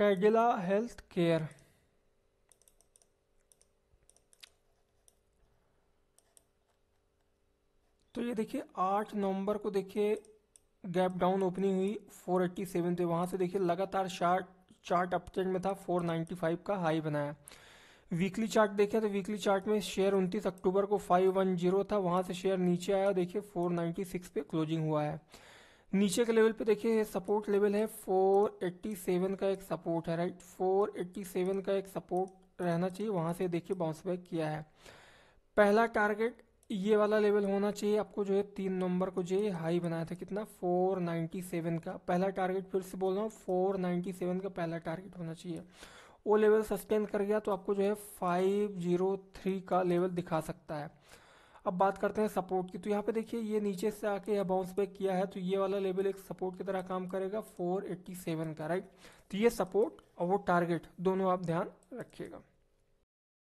Cadila health care तो ये देखिए आठ नवंबर को देखिए गैप डाउन ओपनिंग हुई फोर एट्टी सेवन पे वहां से देखिए लगातार शार्ट चार्ट अपट्रेंड में था 495 का हाई बनाया वीकली चार्ट देखे तो वीकली चार्ट में शेयर 29 अक्टूबर को 510 था वहां से शेयर नीचे आया देखिए 496 पे क्लोजिंग हुआ है नीचे के लेवल पे देखिए सपोर्ट लेवल है 487 का एक सपोर्ट है राइट 487 का एक सपोर्ट रहना चाहिए वहाँ से देखिए बाउंस बैक किया है पहला टारगेट ये वाला लेवल होना चाहिए आपको जो है तीन नंबर को जो है हाई बनाया था कितना 497 का पहला टारगेट फिर से बोल रहा हूँ फोर का पहला टारगेट होना चाहिए वो लेवल सस्टेन कर गया तो आपको जो है फाइव का लेवल दिखा सकता है अब बात करते हैं सपोर्ट की तो यहाँ पे देखिए ये नीचे से आके यह बाउंस बैक किया है तो ये वाला लेवल एक सपोर्ट की तरह काम करेगा 487 का राइट तो ये सपोर्ट और वो टारगेट दोनों आप ध्यान रखिएगा